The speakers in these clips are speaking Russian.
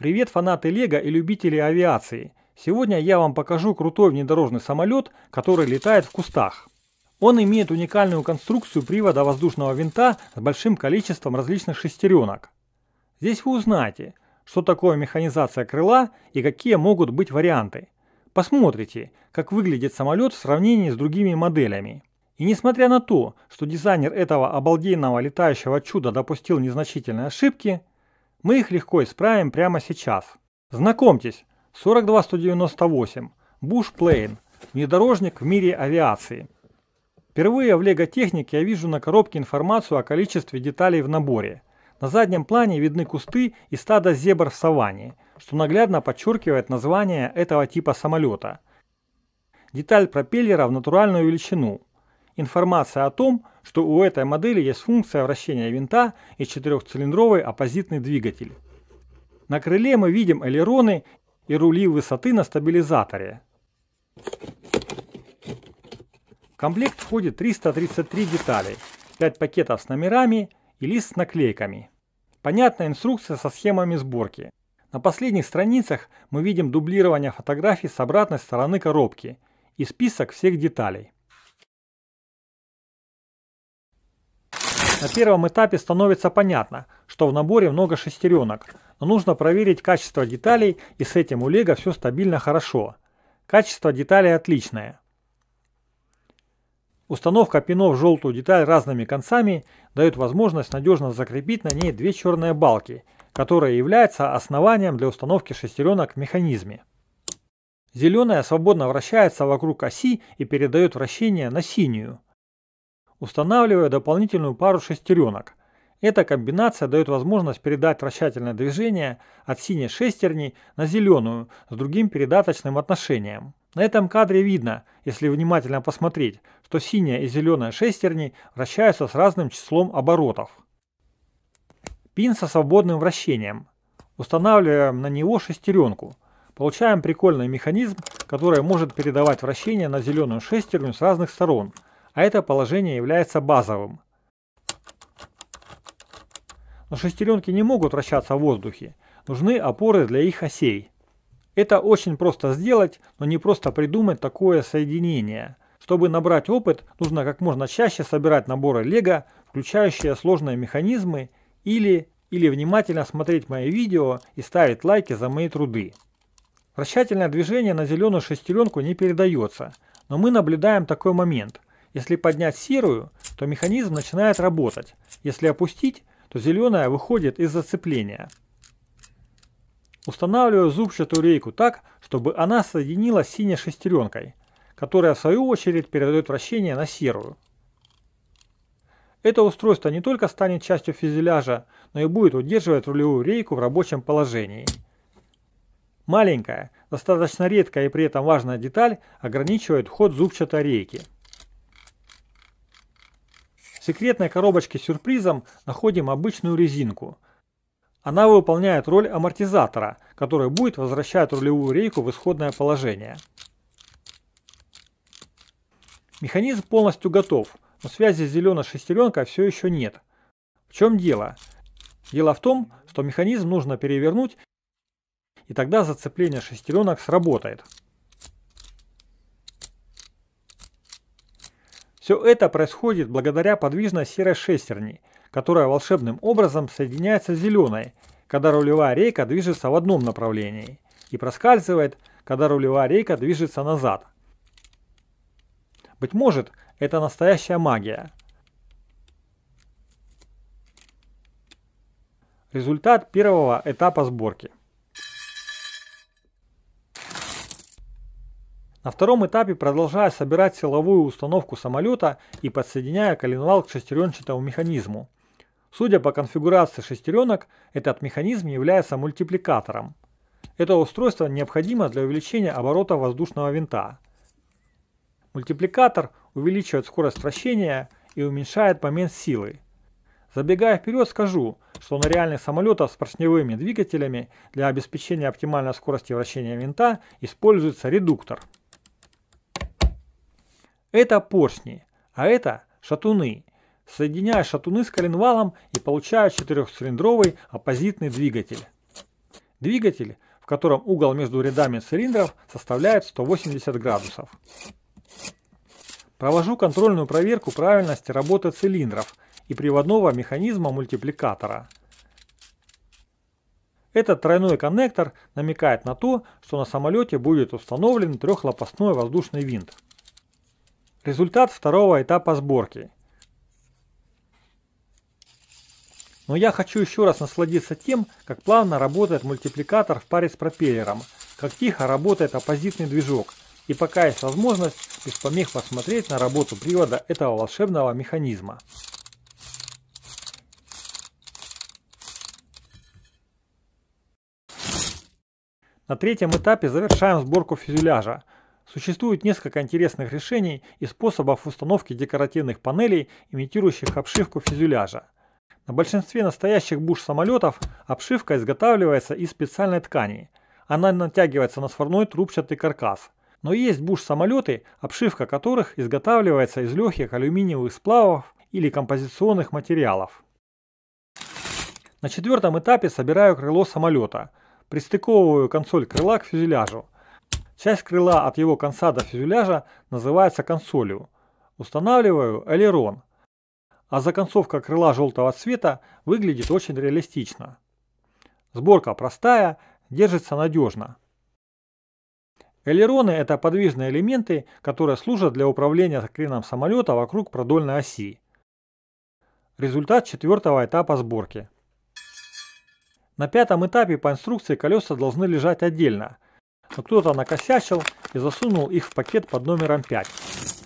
Привет, фанаты Лего и любители авиации! Сегодня я вам покажу крутой внедорожный самолет, который летает в кустах. Он имеет уникальную конструкцию привода воздушного винта с большим количеством различных шестеренок. Здесь вы узнаете, что такое механизация крыла и какие могут быть варианты. Посмотрите, как выглядит самолет в сравнении с другими моделями. И несмотря на то, что дизайнер этого обалденного летающего чуда допустил незначительные ошибки, мы их легко исправим прямо сейчас. Знакомьтесь, 42198, Bush Plane, внедорожник в мире авиации. Впервые в лего-технике я вижу на коробке информацию о количестве деталей в наборе. На заднем плане видны кусты и стадо зебр в саванне, что наглядно подчеркивает название этого типа самолета. Деталь пропеллера в натуральную величину, Информация о том, что у этой модели есть функция вращения винта и четырехцилиндровый оппозитный двигатель. На крыле мы видим элероны и рули высоты на стабилизаторе. В комплект входит 333 детали, 5 пакетов с номерами и лист с наклейками. Понятная инструкция со схемами сборки. На последних страницах мы видим дублирование фотографий с обратной стороны коробки и список всех деталей. На первом этапе становится понятно, что в наборе много шестеренок, но нужно проверить качество деталей и с этим у Лего все стабильно хорошо. Качество деталей отличное. Установка пинов в желтую деталь разными концами дает возможность надежно закрепить на ней две черные балки, которые являются основанием для установки шестеренок в механизме. Зеленая свободно вращается вокруг оси и передает вращение на синюю, устанавливая дополнительную пару шестеренок. Эта комбинация дает возможность передать вращательное движение от синей шестерни на зеленую с другим передаточным отношением. На этом кадре видно, если внимательно посмотреть, что синяя и зеленая шестерни вращаются с разным числом оборотов. Пин со свободным вращением. Устанавливаем на него шестеренку. Получаем прикольный механизм, который может передавать вращение на зеленую шестерню с разных сторон – а это положение является базовым. Но шестеренки не могут вращаться в воздухе, нужны опоры для их осей. Это очень просто сделать, но не просто придумать такое соединение. Чтобы набрать опыт, нужно как можно чаще собирать наборы лего, включающие сложные механизмы, или, или внимательно смотреть мои видео и ставить лайки за мои труды. Вращательное движение на зеленую шестеренку не передается, но мы наблюдаем такой момент – если поднять серую, то механизм начинает работать. Если опустить, то зеленая выходит из зацепления. Устанавливаю зубчатую рейку так, чтобы она соединилась с синей шестеренкой, которая в свою очередь передает вращение на серую. Это устройство не только станет частью фюзеляжа, но и будет удерживать рулевую рейку в рабочем положении. Маленькая, достаточно редкая и при этом важная деталь ограничивает ход зубчатой рейки. В секретной коробочке с сюрпризом находим обычную резинку. Она выполняет роль амортизатора, который будет возвращать рулевую рейку в исходное положение. Механизм полностью готов, но связи с зеленой шестеренкой все еще нет. В чем дело? Дело в том, что механизм нужно перевернуть, и тогда зацепление шестеренок сработает. Все это происходит благодаря подвижной серой шестерни, которая волшебным образом соединяется с зеленой, когда рулевая рейка движется в одном направлении, и проскальзывает, когда рулевая рейка движется назад. Быть может, это настоящая магия. Результат первого этапа сборки – На втором этапе, продолжая собирать силовую установку самолета и подсоединяя коленвал к шестеренчатому механизму. Судя по конфигурации шестеренок, этот механизм является мультипликатором. Это устройство необходимо для увеличения оборота воздушного винта. Мультипликатор увеличивает скорость вращения и уменьшает момент силы. Забегая вперед, скажу, что на реальных самолетах с поршневыми двигателями для обеспечения оптимальной скорости вращения винта используется редуктор – это поршни, а это шатуны. Соединяя шатуны с коленвалом и получая четырехцилиндровый оппозитный двигатель. Двигатель, в котором угол между рядами цилиндров составляет 180 градусов. Провожу контрольную проверку правильности работы цилиндров и приводного механизма мультипликатора. Этот тройной коннектор намекает на то, что на самолете будет установлен трехлопастной воздушный винт. Результат второго этапа сборки. Но я хочу еще раз насладиться тем, как плавно работает мультипликатор в паре с пропеллером, как тихо работает оппозитный движок, и пока есть возможность, без помех посмотреть на работу привода этого волшебного механизма. На третьем этапе завершаем сборку фюзеляжа, Существует несколько интересных решений и способов установки декоративных панелей, имитирующих обшивку фюзеляжа. На большинстве настоящих буш самолетов обшивка изготавливается из специальной ткани. Она натягивается на сварной трубчатый каркас. Но есть буш-самолеты, обшивка которых изготавливается из легких алюминиевых сплавов или композиционных материалов. На четвертом этапе собираю крыло самолета. Пристыковываю консоль крыла к фюзеляжу. Часть крыла от его конца до фюзеляжа называется консолью. Устанавливаю элерон. А законцовка крыла желтого цвета выглядит очень реалистично. Сборка простая, держится надежно. Элероны – это подвижные элементы, которые служат для управления креном самолета вокруг продольной оси. Результат четвертого этапа сборки. На пятом этапе по инструкции колеса должны лежать отдельно – но кто-то накосячил и засунул их в пакет под номером 5.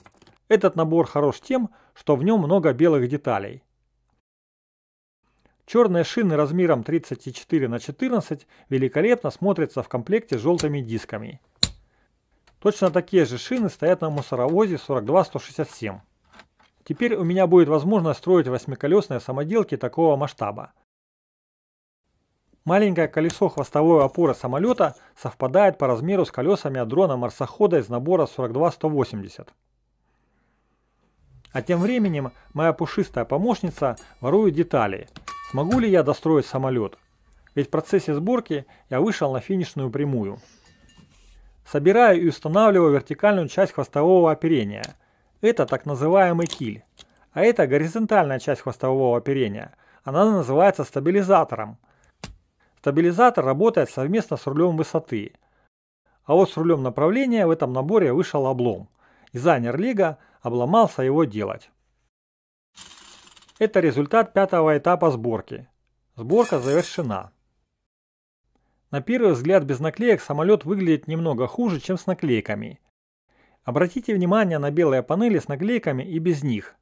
Этот набор хорош тем, что в нем много белых деталей. Черные шины размером 34 на 14 великолепно смотрятся в комплекте с желтыми дисками. Точно такие же шины стоят на мусоровозе 42167. Теперь у меня будет возможность строить восьмиколесные самоделки такого масштаба – Маленькое колесо хвостовой опоры самолета совпадает по размеру с колесами от дрона марсохода из набора 42-180. А тем временем моя пушистая помощница ворует детали. Смогу ли я достроить самолет? Ведь в процессе сборки я вышел на финишную прямую. Собираю и устанавливаю вертикальную часть хвостового оперения. Это так называемый киль. А это горизонтальная часть хвостового оперения. Она называется стабилизатором. Стабилизатор работает совместно с рулем высоты. А вот с рулем направления в этом наборе вышел облом. Дизайнер Лига обломался его делать. Это результат пятого этапа сборки. Сборка завершена. На первый взгляд без наклеек самолет выглядит немного хуже, чем с наклейками. Обратите внимание на белые панели с наклейками и без них.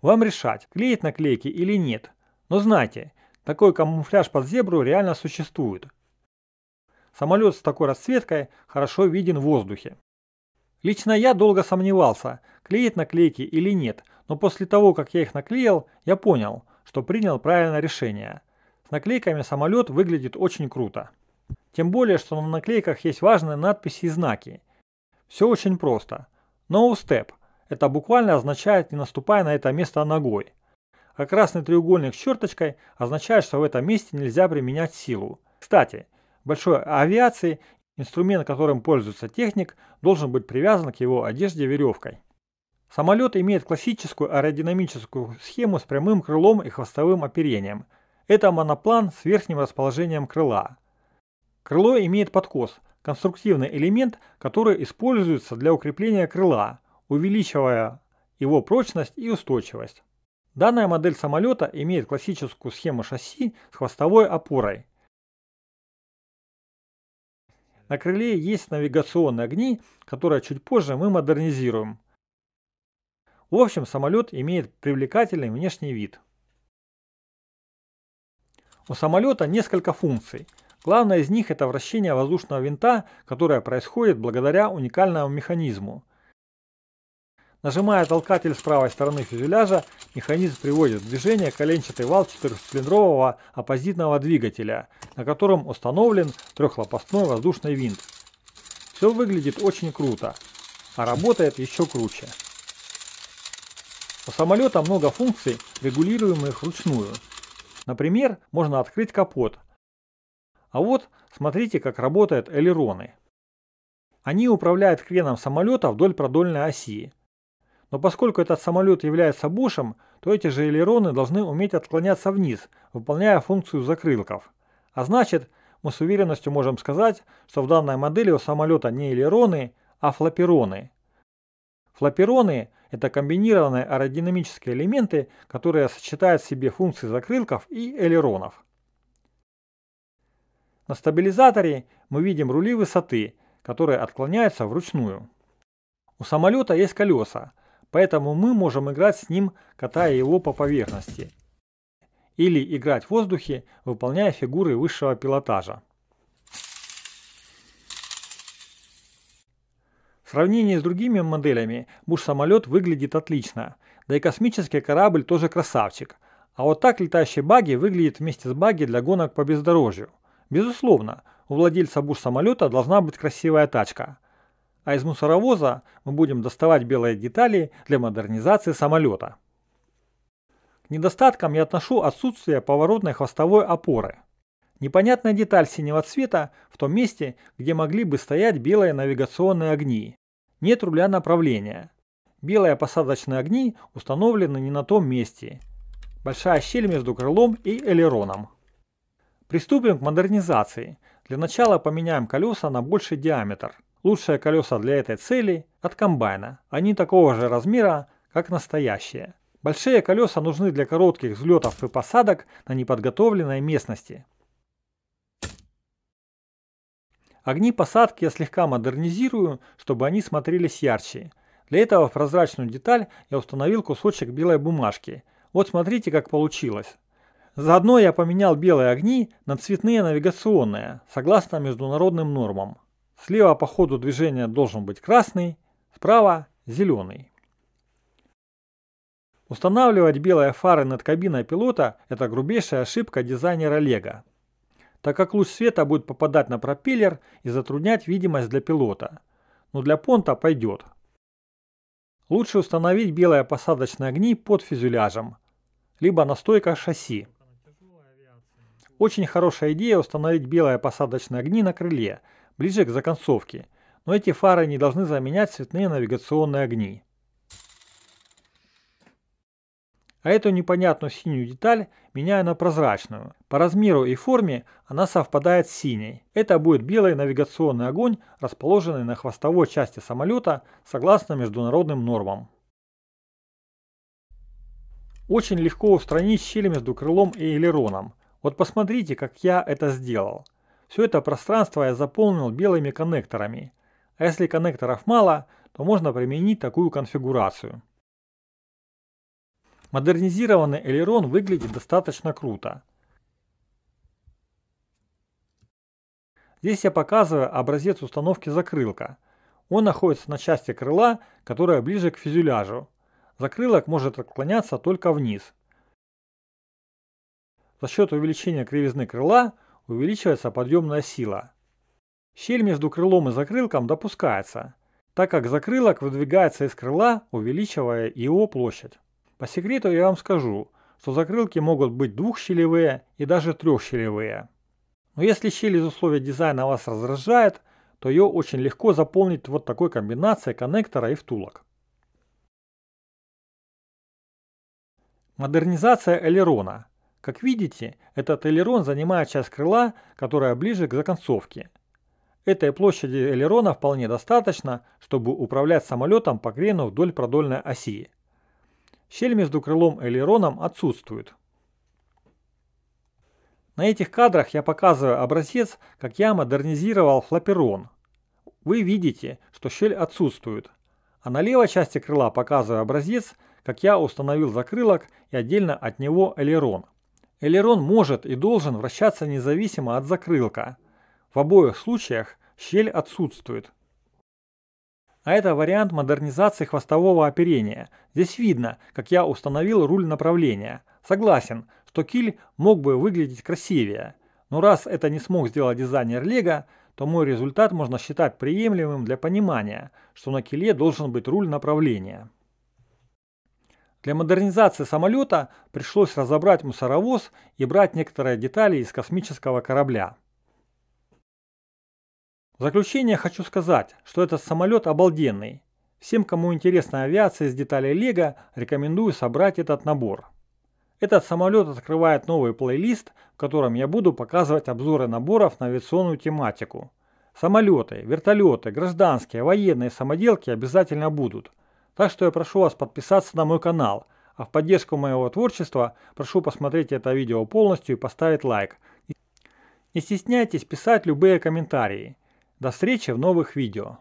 Вам решать, клеить наклейки или нет. Но знайте, такой камуфляж под зебру реально существует. Самолет с такой расцветкой хорошо виден в воздухе. Лично я долго сомневался, клеить наклейки или нет, но после того, как я их наклеил, я понял, что принял правильное решение. С наклейками самолет выглядит очень круто. Тем более, что на наклейках есть важные надписи и знаки. Все очень просто. No step – это буквально означает «не наступай на это место ногой», а красный треугольник с черточкой означает, что в этом месте нельзя применять силу. Кстати, большой авиации инструмент, которым пользуется техник, должен быть привязан к его одежде веревкой. Самолет имеет классическую аэродинамическую схему с прямым крылом и хвостовым оперением. Это моноплан с верхним расположением крыла. Крыло имеет подкос – конструктивный элемент, который используется для укрепления крыла, увеличивая его прочность и устойчивость. Данная модель самолета имеет классическую схему шасси с хвостовой опорой. На крыле есть навигационные огни, которые чуть позже мы модернизируем. В общем, самолет имеет привлекательный внешний вид. У самолета несколько функций. Главная из них это вращение воздушного винта, которое происходит благодаря уникальному механизму – Нажимая толкатель с правой стороны фюзеляжа, механизм приводит в движение коленчатый вал четырехцилиндрового оппозитного двигателя, на котором установлен трехлопастной воздушный винт. Все выглядит очень круто, а работает еще круче. У самолета много функций, регулируемых вручную. Например, можно открыть капот. А вот смотрите, как работают элероны. Они управляют креном самолета вдоль продольной оси, но поскольку этот самолет является бушем, то эти же элероны должны уметь отклоняться вниз, выполняя функцию закрылков. А значит, мы с уверенностью можем сказать, что в данной модели у самолета не элероны, а флапероны. Флапероны – это комбинированные аэродинамические элементы, которые сочетают в себе функции закрылков и элеронов. На стабилизаторе мы видим рули высоты, которые отклоняются вручную. У самолета есть колеса, Поэтому мы можем играть с ним, катая его по поверхности. Или играть в воздухе, выполняя фигуры высшего пилотажа. В сравнении с другими моделями буш-самолет выглядит отлично. Да и космический корабль тоже красавчик. А вот так летающий багги выглядит вместе с багги для гонок по бездорожью. Безусловно, у владельца буш-самолета должна быть красивая тачка а из мусоровоза мы будем доставать белые детали для модернизации самолета. К недостаткам я отношу отсутствие поворотной хвостовой опоры. Непонятная деталь синего цвета в том месте, где могли бы стоять белые навигационные огни. Нет руля направления. Белые посадочные огни установлены не на том месте. Большая щель между крылом и элероном. Приступим к модернизации. Для начала поменяем колеса на больший диаметр – Лучшие колеса для этой цели от комбайна. Они такого же размера, как настоящие. Большие колеса нужны для коротких взлетов и посадок на неподготовленной местности. Огни посадки я слегка модернизирую, чтобы они смотрелись ярче. Для этого в прозрачную деталь я установил кусочек белой бумажки. Вот смотрите, как получилось. Заодно я поменял белые огни на цветные навигационные, согласно международным нормам. Слева по ходу движения должен быть красный, справа зеленый. Устанавливать белые фары над кабиной пилота – это грубейшая ошибка дизайнера Лего, так как луч света будет попадать на пропеллер и затруднять видимость для пилота. Но для понта пойдет. Лучше установить белые посадочные огни под фюзеляжем, либо на стойках шасси. Очень хорошая идея установить белые посадочные огни на крыле – ближе к законцовке, но эти фары не должны заменять цветные навигационные огни. А эту непонятную синюю деталь меняю на прозрачную. По размеру и форме она совпадает с синей. Это будет белый навигационный огонь, расположенный на хвостовой части самолета согласно международным нормам. Очень легко устранить щели между крылом и элероном. Вот посмотрите, как я это сделал. Все это пространство я заполнил белыми коннекторами. А если коннекторов мало, то можно применить такую конфигурацию. Модернизированный элерон выглядит достаточно круто. Здесь я показываю образец установки закрылка. Он находится на части крыла, которая ближе к фюзеляжу. Закрылок может отклоняться только вниз. За счет увеличения кривизны крыла увеличивается подъемная сила. Щель между крылом и закрылком допускается, так как закрылок выдвигается из крыла, увеличивая его площадь. По секрету я вам скажу, что закрылки могут быть двухщелевые и даже трехщелевые. Но если щель из условия дизайна вас раздражает, то ее очень легко заполнить вот такой комбинацией коннектора и втулок. Модернизация элерона – как видите, этот элерон занимает часть крыла, которая ближе к законцовке. Этой площади элерона вполне достаточно, чтобы управлять самолетом по крену вдоль продольной оси. Щель между крылом и элероном отсутствует. На этих кадрах я показываю образец, как я модернизировал флаперон. Вы видите, что щель отсутствует. А на левой части крыла показываю образец, как я установил закрылок и отдельно от него элерон. Элерон может и должен вращаться независимо от закрылка. В обоих случаях щель отсутствует. А это вариант модернизации хвостового оперения. Здесь видно, как я установил руль направления. Согласен, что киль мог бы выглядеть красивее. Но раз это не смог сделать дизайнер Лего, то мой результат можно считать приемлемым для понимания, что на киле должен быть руль направления. Для модернизации самолета пришлось разобрать мусоровоз и брать некоторые детали из космического корабля. В заключение хочу сказать, что этот самолет обалденный. Всем, кому интересна авиация из деталей Лего, рекомендую собрать этот набор. Этот самолет открывает новый плейлист, в котором я буду показывать обзоры наборов на авиационную тематику. Самолеты, вертолеты, гражданские, военные самоделки обязательно будут – так что я прошу вас подписаться на мой канал, а в поддержку моего творчества прошу посмотреть это видео полностью и поставить лайк. Не стесняйтесь писать любые комментарии. До встречи в новых видео.